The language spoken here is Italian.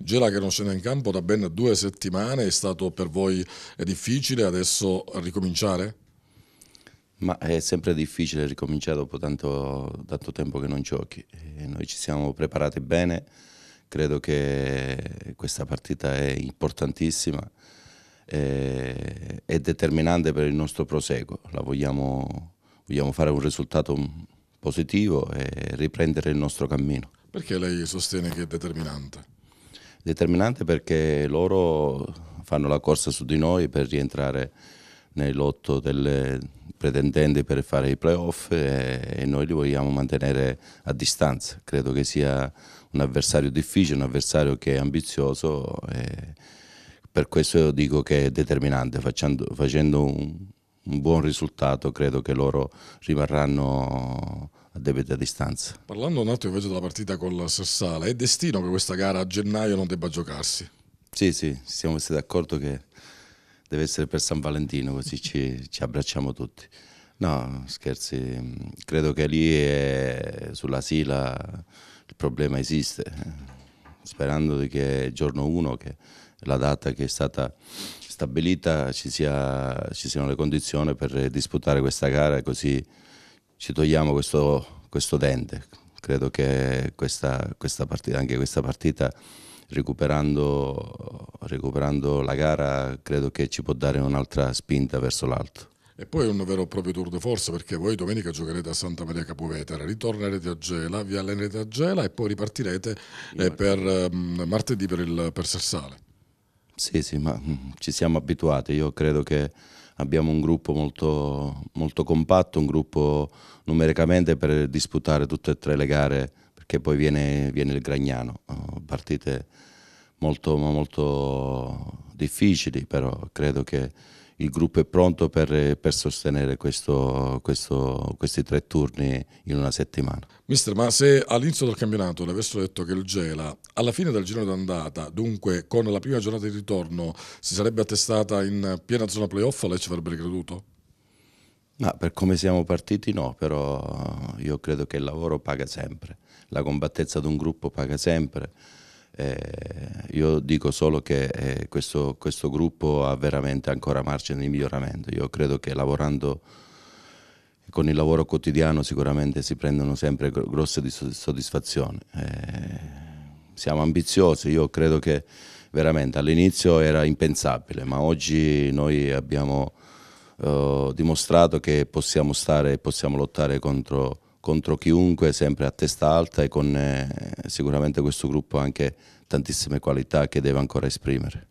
Gela che non scende in campo da ben due settimane, è stato per voi eh, difficile adesso ricominciare? Ma è sempre difficile ricominciare dopo tanto, tanto tempo che non giochi. E eh, noi ci siamo preparati bene, credo che questa partita è importantissima, e eh, è determinante per il nostro proseguo. Vogliamo, vogliamo fare un risultato positivo e riprendere il nostro cammino. Perché lei sostiene che è determinante? determinante perché loro fanno la corsa su di noi per rientrare nel lotto delle pretendenti per fare i playoff e, e noi li vogliamo mantenere a distanza. Credo che sia un avversario difficile, un avversario che è ambizioso e per questo dico che è determinante, facendo, facendo un, un buon risultato credo che loro rimarranno a debita distanza. Parlando un attimo invece della partita con la Sassala, è destino che questa gara a gennaio non debba giocarsi? Sì, sì, siamo messi d'accordo che deve essere per San Valentino, così ci, ci abbracciamo tutti. No, scherzi, credo che lì è, sulla Sila il problema esiste, eh. sperando che giorno 1, che è la data che è stata stabilita, ci, sia, ci siano le condizioni per disputare questa gara così ci togliamo questo, questo dente. Credo che questa, questa partita, anche questa partita, recuperando, recuperando la gara, credo che ci può dare un'altra spinta verso l'alto. E poi è un vero e proprio tour de force perché voi domenica giocherete a Santa Maria Capovetera, ritornerete a Gela, vi allenerete a Gela e poi ripartirete eh, per eh, martedì per, il, per Sersale. Sì, sì, ma mm, ci siamo abituati. Io credo che abbiamo un gruppo molto, molto compatto, un gruppo numericamente per disputare tutte e tre le gare, perché poi viene, viene il Gragnano, oh, partite molto, molto difficili, però credo che il gruppo è pronto per, per sostenere questo, questo, questi tre turni in una settimana. Mister, ma se all'inizio del campionato le avessero detto che il Gela alla fine del giro d'andata, dunque con la prima giornata di ritorno, si sarebbe attestata in piena zona playoff, lei ci avrebbe creduto? No, per come siamo partiti no, però io credo che il lavoro paga sempre, la combattezza di un gruppo paga sempre. Eh, io dico solo che eh, questo, questo, gruppo ha veramente ancora margine di miglioramento. Io credo che lavorando con il lavoro quotidiano sicuramente si prendono sempre grosse soddisfazioni. Eh, siamo ambiziosi, io credo che veramente all'inizio era impensabile, ma oggi noi abbiamo oh, dimostrato che possiamo stare e possiamo lottare contro contro chiunque, sempre a testa alta e con eh, sicuramente questo gruppo anche tantissime qualità che deve ancora esprimere.